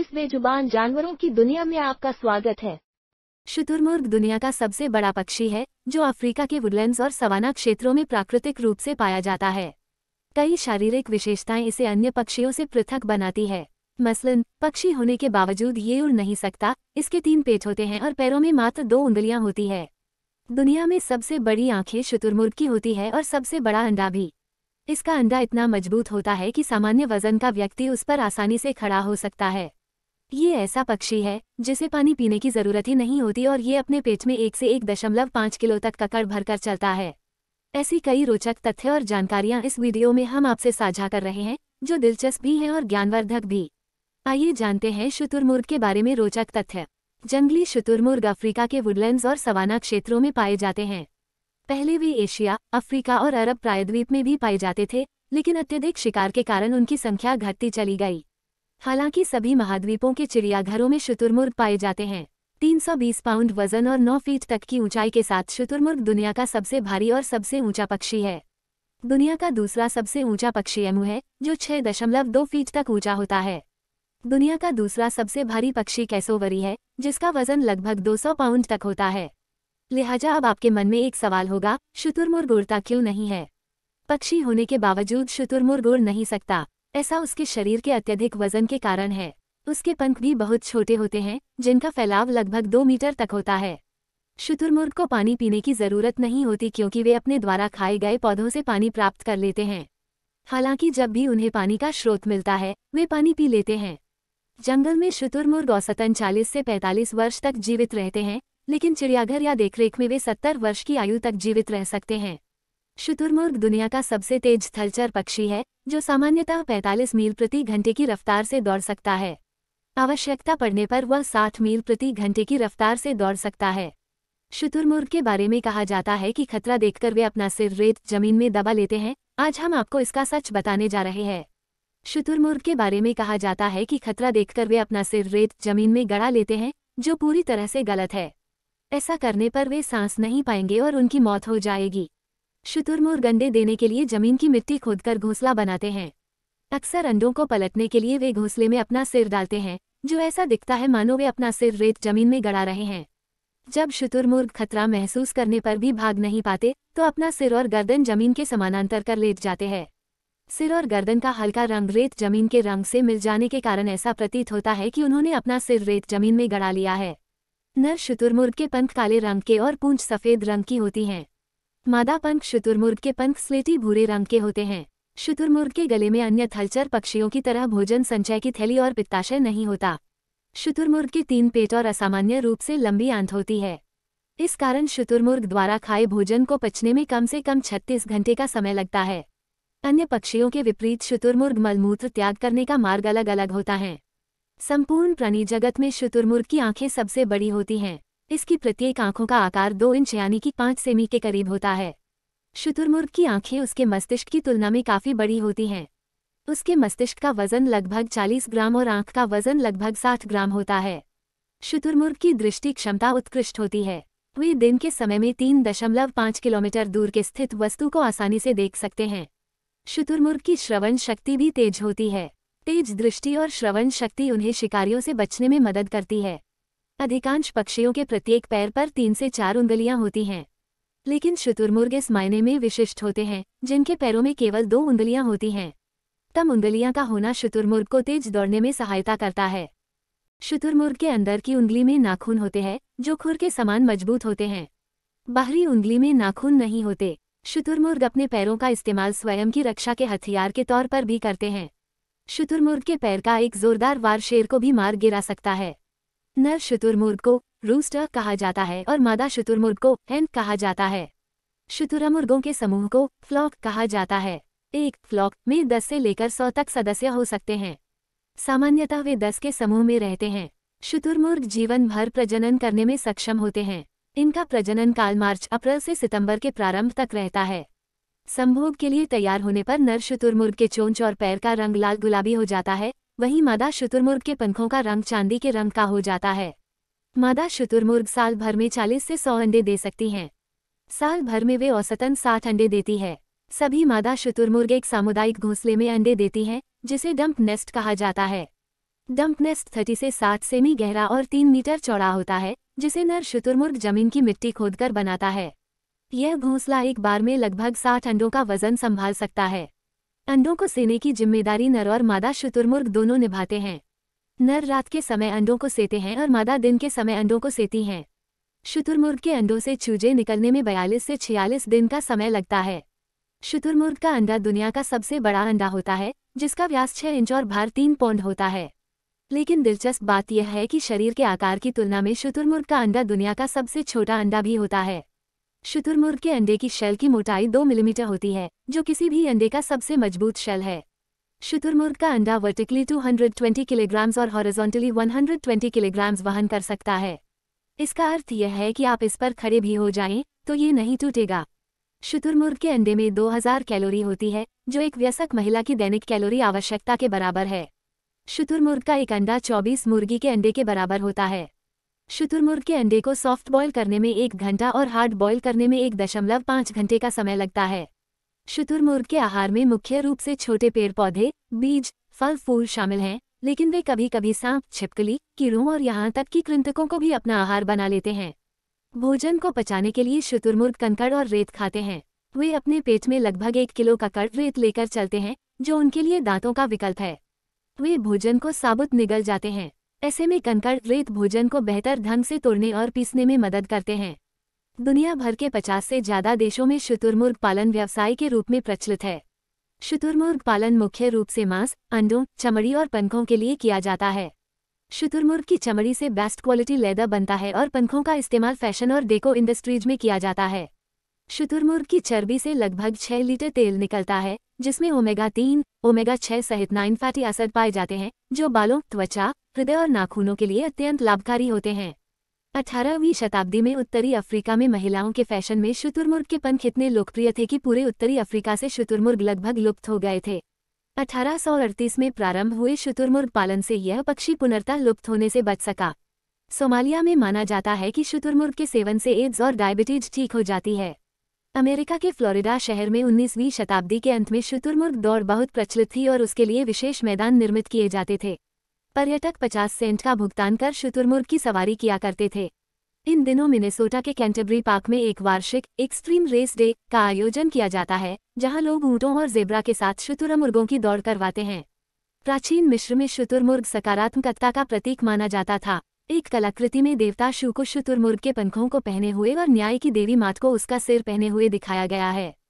इस बेजुबान जानवरों की दुनिया में आपका स्वागत है शुतुरमुर्ग दुनिया का सबसे बड़ा पक्षी है जो अफ्रीका के वुडलैंड्स और सवाना क्षेत्रों में प्राकृतिक रूप से पाया जाता है कई शारीरिक विशेषताएं इसे अन्य पक्षियों से पृथक बनाती है मसलन पक्षी होने के बावजूद ये उड़ नहीं सकता इसके तीन पेट होते हैं और पैरों में मात्र दो उंगलियां होती है दुनिया में सबसे बड़ी आंखें शुतुरमुर्ग की होती है और सबसे बड़ा अंडा भी इसका अंडा इतना मजबूत होता है कि सामान्य वजन का व्यक्ति उस पर आसानी से खड़ा हो सकता है ये ऐसा पक्षी है जिसे पानी पीने की जरूरत ही नहीं होती और ये अपने पेट में एक से एक दशमलव पाँच किलो तक ककड़ भरकर चलता है ऐसी कई रोचक तथ्य और जानकारियाँ इस वीडियो में हम आपसे साझा कर रहे हैं जो दिलचस्प भी हैं और ज्ञानवर्धक भी आइए जानते हैं शुतुरमुर्ग के बारे में रोचक तथ्य जंगली शुतुरमुर्ग अफ्रीका के वुडलैंड और सवाना क्षेत्रों में पाए जाते हैं पहले वे एशिया अफ्रीका और अरब प्रायद्वीप में भी पाए जाते थे लेकिन अत्यधिक शिकार के कारण उनकी संख्या घटती चली गई हालांकि सभी महाद्वीपों के चिड़ियाघरों में शुतुरमुर्ग पाए जाते हैं 320 पाउंड वजन और 9 फीट तक की ऊंचाई के साथ शुतुरमुर्ग दुनिया का सबसे भारी और सबसे ऊंचा पक्षी है दुनिया का दूसरा सबसे ऊंचा पक्षी एमू है जो 6.2 फीट तक ऊंचा होता है दुनिया का दूसरा सबसे भारी पक्षी कैसोवरी है जिसका वजन लगभग 200 पाउंड तक होता है लिहाजा अब आपके मन में एक सवाल होगा शुतुरमुर्ग उड़ता क्यों नहीं है पक्षी होने के बावजूद शुतुरमुर्ग उड़ नहीं सकता ऐसा उसके शरीर के अत्यधिक वजन के कारण है उसके पंख भी बहुत छोटे होते हैं जिनका फैलाव लगभग दो मीटर तक होता है शुतुरमुर्ग को पानी पीने की जरूरत नहीं होती क्योंकि वे अपने द्वारा खाए गए पौधों से पानी प्राप्त कर लेते हैं हालांकि जब भी उन्हें पानी का स्रोत मिलता है वे पानी पी लेते हैं जंगल में शुतुरमुर्ग औसतन 40 से 45 वर्ष तक जीवित रहते हैं लेकिन चिड़ियाघर या देखरेख में वे 70 वर्ष की आयु तक जीवित रह सकते हैं शुतुरमुर्ग दुनिया का सबसे तेज थलचर पक्षी है जो सामान्यतः 45 मील प्रति घंटे की रफ्तार से दौड़ सकता है आवश्यकता पड़ने पर वह 60 मील प्रति घंटे की रफ्तार से दौड़ सकता है शुतुरमुर्ग के बारे में कहा जाता है कि खतरा देखकर वे अपना सिर रेत जमीन में दबा लेते हैं आज हम आपको इसका सच बताने जा रहे हैं शुतुरमुर्ग के बारे में कहा जाता है कि खतरा देखकर वे अपना सिर रेत जमीन में गड़ा लेते हैं जो पूरी तरह से गलत है ऐसा करने पर वे सांस नहीं पाएंगे और उनकी मौत हो जाएगी शुतुरमुर्ग गंडे देने के लिए जमीन की मिट्टी खोदकर घोंसला बनाते हैं अक्सर अंडों को पलटने के लिए वे घोंसले में अपना सिर डालते हैं जो ऐसा दिखता है मानो वे अपना सिर रेत जमीन में गड़ा रहे हैं जब शुतुरमुर्ग खतरा महसूस करने पर भी भाग नहीं पाते तो अपना सिर और गर्दन जमीन के समानांतर कर लेट जाते हैं सिर और गर्दन का हल्का रंग रेत जमीन के रंग से मिल जाने के कारण ऐसा प्रतीत होता है कि उन्होंने अपना सिर रेत जमीन में गड़ा लिया है नर शुतुरमुर्ग के पंख काले रंग के और पूंछ सफ़ेद रंग की होती हैं मादा पंख शुतुरमुर्ग के पंख स्लेटी भूरे रंग के होते हैं शुतुरमुर्ग के गले में अन्य थलचर पक्षियों की तरह भोजन संचय की थैली और पित्ताशय नहीं होता शुतुरमुर्ग के तीन पेट और असामान्य रूप से लंबी आंत होती है इस कारण शुतुरमुर्ग द्वारा खाए भोजन को पचने में कम से कम 36 घंटे का समय लगता है अन्य पक्षियों के विपरीत शुतुरमुर्ग मलमूत्र त्याग करने का मार्ग अलग अलग होता है संपूर्ण प्राणी जगत में शुतुरमुर्ग की आंखें सबसे बड़ी होती हैं इसकी प्रत्येक आंखों का आकार दो इंच यानी कि पाँच सेमी के करीब होता है शुतुरमुर्ग की आंखें उसके मस्तिष्क की तुलना में काफ़ी बड़ी होती हैं उसके मस्तिष्क का वजन लगभग 40 ग्राम और आंख का वजन लगभग 60 ग्राम होता है शुतुरमुर्ग की दृष्टि क्षमता उत्कृष्ट होती है वे दिन के समय में तीन दशमलव पाँच किलोमीटर दूर के स्थित वस्तु को आसानी से देख सकते हैं शुतुरमुर्ग की श्रवण शक्ति भी तेज होती है तेज दृष्टि और श्रवण शक्ति उन्हें शिकारियों से बचने में मदद करती है अधिकांश पक्षियों के प्रत्येक पैर पर तीन से चार उंगलियां होती हैं लेकिन शुतुरमुर्ग इस मायने में विशिष्ट होते हैं जिनके पैरों में केवल दो उंगलियां होती हैं तम उंगलियां का होना शुतुरमुर्ग को तेज दौड़ने में सहायता करता है शुतुरमुर्ग के अंदर की उंगली में नाखून होते हैं जो खुर के समान मजबूत होते हैं बाहरी उंगली में नाखून नहीं होते शुतुरमुर्ग अपने पैरों का इस्तेमाल स्वयं की रक्षा के हथियार के तौर पर भी करते हैं शुतुरमुर्ग के पैर का एक जोरदार वार शेर को भी मार गिरा सकता है नर शुतुरमुर्ग को रूस्टर कहा जाता है और मादा शुतुरमुर्ग को एंड कहा जाता है शुतुरमुर्गों के समूह को फ्लॉक कहा जाता है एक फ्लॉक में दस से लेकर सौ तक सदस्य हो सकते हैं सामान्यतः वे दस के समूह में रहते हैं शुतुरमुर्ग जीवन भर प्रजनन करने में सक्षम होते हैं इनका प्रजनन काल मार्च अप्रैल से सितंबर के प्रारंभ तक रहता है संभोग के लिए तैयार होने पर नर शुतुरमुर्ग के चोंच और पैर का रंग लाल गुलाबी हो जाता है वहीं मादा शुतुरमुर्ग के पंखों का रंग चांदी के रंग का हो जाता है मादा शुतुरमुर्ग साल भर में 40 से 100 अंडे दे सकती हैं साल भर में वे औसतन 60 अंडे देती है सभी मादा शुतुरमुर्ग एक सामुदायिक घोंसले में अंडे देती हैं जिसे डंप नेस्ट कहा जाता है डंप नेस्ट थर्टी से सात सेमी गहरा और तीन मीटर चौड़ा होता है जिसे नर शुतुरमुर्ग जमीन की मिट्टी खोदकर बनाता है यह घोंसला एक बार में लगभग साठ अंडों का वजन संभाल सकता है अंडों को सेने की जिम्मेदारी नर और मादा शुतुरमुर्ग दोनों निभाते हैं नर रात के समय अंडों को सेते हैं और मादा दिन के समय अंडों को सेती हैं शुतुरमुर्ग के अंडों से चूजे निकलने में बयालीस से छियालीस दिन का समय लगता है शुतुरमुर्ग का अंडा दुनिया का सबसे बड़ा अंडा होता है जिसका व्यास छह इंच और भार तीन पौंड होता है लेकिन दिलचस्प बात यह है कि शरीर के आकार की तुलना में शुतुरमुर्ग का अंडा दुनिया का सबसे छोटा अंडा भी होता है शुतुरमुर्ग के अंडे की शेल की मोटाई दो मिलीमीटर होती है जो किसी भी अंडे का सबसे मजबूत शेल है शुतुरमुर्ग का अंडा वर्टिकली 220 किलोग्राम्स और हॉरिजॉन्टली 120 किलोग्राम्स वहन कर सकता है इसका अर्थ यह है कि आप इस पर खड़े भी हो जाएं तो ये नहीं टूटेगा शुतुरमुर्ग के अंडे में 2000 कैलोरी होती है जो एक व्यसक महिला की दैनिक कैलोरी आवश्यकता के बराबर है शुतुरमुर्ग का एक अंडा 24 मुर्गी के अंडे के बराबर होता है शुतुरमुर्ग के अंडे को सॉफ्ट बॉयल करने में एक घंटा और हार्ड बॉयल करने में एक दशमलव पाँच घंटे का समय लगता है शुतुरमुर्ग के आहार में मुख्य रूप से छोटे पेड़ पौधे बीज फल फूल शामिल हैं लेकिन वे कभी कभी सांप छिपकली कीड़ों और यहाँ तक कि कृंतकों को भी अपना आहार बना लेते हैं भोजन को पचाने के लिए शुतुरमुर्ग कंकड़ और रेत खाते हैं वे अपने पेट में लगभग एक किलो ककड़ रेत लेकर चलते हैं जो उनके लिए दांतों का विकल्प है वे भोजन को साबुत निगल जाते हैं ऐसे में कंकड़ रेत भोजन को बेहतर ढंग से तोड़ने और पीसने में मदद करते हैं दुनिया भर के 50 से ज़्यादा देशों में शुतुरमुर्ग पालन व्यवसाय के रूप में प्रचलित है शुतुरमुर्ग पालन मुख्य रूप से मांस अंडों चमड़ी और पंखों के लिए किया जाता है शुतुरमुर्ग की चमड़ी से बेस्ट क्वालिटी लेदर बनता है और पंखों का इस्तेमाल फैशन और डेको इंडस्ट्रीज में किया जाता है शुतुरमुर्ग की चर्बी से लगभग छह लीटर तेल निकलता है जिसमें ओमेगा तीन ओमेगा छह सहित नाइन फैटी असर पाए जाते हैं जो बालों त्वचा हृदय और नाखूनों के लिए अत्यंत लाभकारी होते हैं अठारहवीं शताब्दी में उत्तरी अफ्रीका में महिलाओं के फैशन में शुतुरमुर्ग के पंख इतने लोकप्रिय थे कि पूरे उत्तरी अफ्रीका से शुतुरमुर्ग लगभग लुप्त हो गए थे 1838 में प्रारंभ हुए शुतुरमुर्ग पालन से यह पक्षी पुनर्ता लुप्त होने से बच सका सोमालिया में माना जाता है कि शुतुरमुर्ग के सेवन से एड्स और डायबिटीज ठीक हो जाती है अमेरिका के फ्लोरिडा शहर में उन्नीसवीं शताब्दी के अंत में शुतुरमुर्ग दौड़ बहुत प्रचलित थी और उसके लिए विशेष मैदान निर्मित किए जाते थे पर्यटक 50 सेंट का भुगतान कर शुतुरमुर्ग की सवारी किया करते थे इन दिनों मिनेसोटा के कैंटरबरी पार्क में एक वार्षिक एक्सट्रीम रेस डे का आयोजन किया जाता है जहां लोग ऊँटों और जेबरा के साथ शुतुरमुर्गों की दौड़ करवाते हैं प्राचीन मिश्र में शुतुरमुर्ग सकारात्मकता का प्रतीक माना जाता था एक कलाकृति में देवता शिव को शुतुरमुर्ग के पंखों को पहने हुए और न्याय की देवी मात को उसका सिर पहने हुए दिखाया गया है